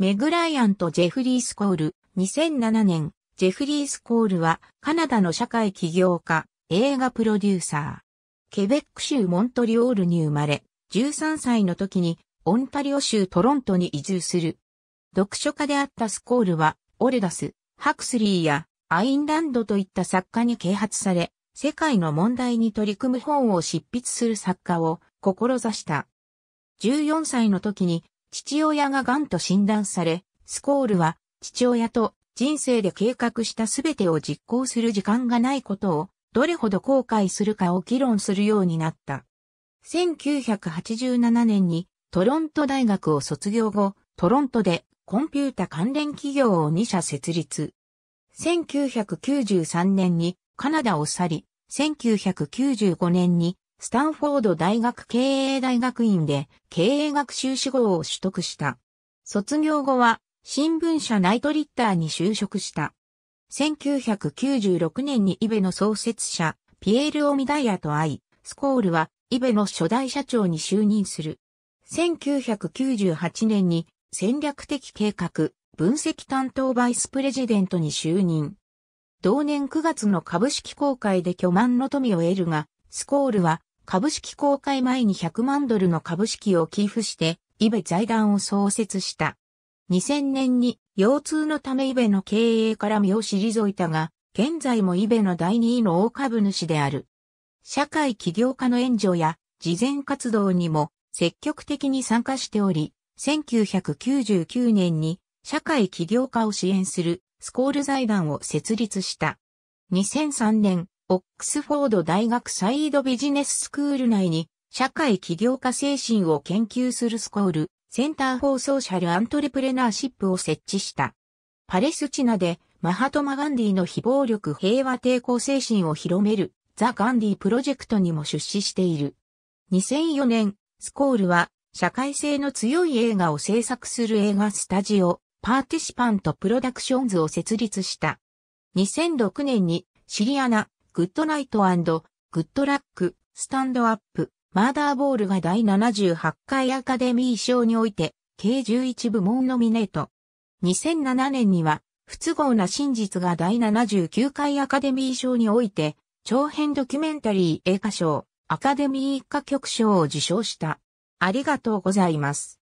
メグ・ライアンとジェフリー・スコール。2007年、ジェフリー・スコールはカナダの社会起業家、映画プロデューサー。ケベック州モントリオールに生まれ、13歳の時にオンタリオ州トロントに移住する。読書家であったスコールは、オレダス、ハクスリーやアインランドといった作家に啓発され、世界の問題に取り組む本を執筆する作家を志した。14歳の時に父親が癌と診断され、スコールは父親と人生で計画したすべてを実行する時間がないことをどれほど後悔するかを議論するようになった。1987年にトロント大学を卒業後、トロントでコンピュータ関連企業を2社設立。1993年にカナダを去り、1995年にスタンフォード大学経営大学院で経営学修士号を取得した。卒業後は新聞社ナイトリッターに就職した。1996年にイベの創設者、ピエール・オミダイアと会い、スコールはイベの初代社長に就任する。1998年に戦略的計画、分析担当バイスプレジデントに就任。同年9月の株式公開で巨万の富を得るが、スコールは株式公開前に100万ドルの株式を寄付して、イベ財団を創設した。2000年に腰痛のためイベの経営から身を退いたが、現在もイベの第2位の大株主である。社会起業家の援助や慈善活動にも積極的に参加しており、1999年に社会起業家を支援するスコール財団を設立した。2003年、オックスフォード大学サイードビジネススクール内に、社会起業家精神を研究するスコール、センターフォーソーシャルアントレプレナーシップを設置した。パレスチナで、マハトマ・ガンディの非暴力平和抵抗精神を広める、ザ・ガンディプロジェクトにも出資している。2004年、スコールは、社会性の強い映画を制作する映画スタジオ、パーティシパント・プロダクションズを設立した。2006年に、シリアナ、グッドナイトグッドラック、スタンドアップ、マーダーボールが第78回アカデミー賞において、計11部門ノミネート。2007年には、不都合な真実が第79回アカデミー賞において、長編ドキュメンタリー映画賞、アカデミー一歌曲賞を受賞した。ありがとうございます。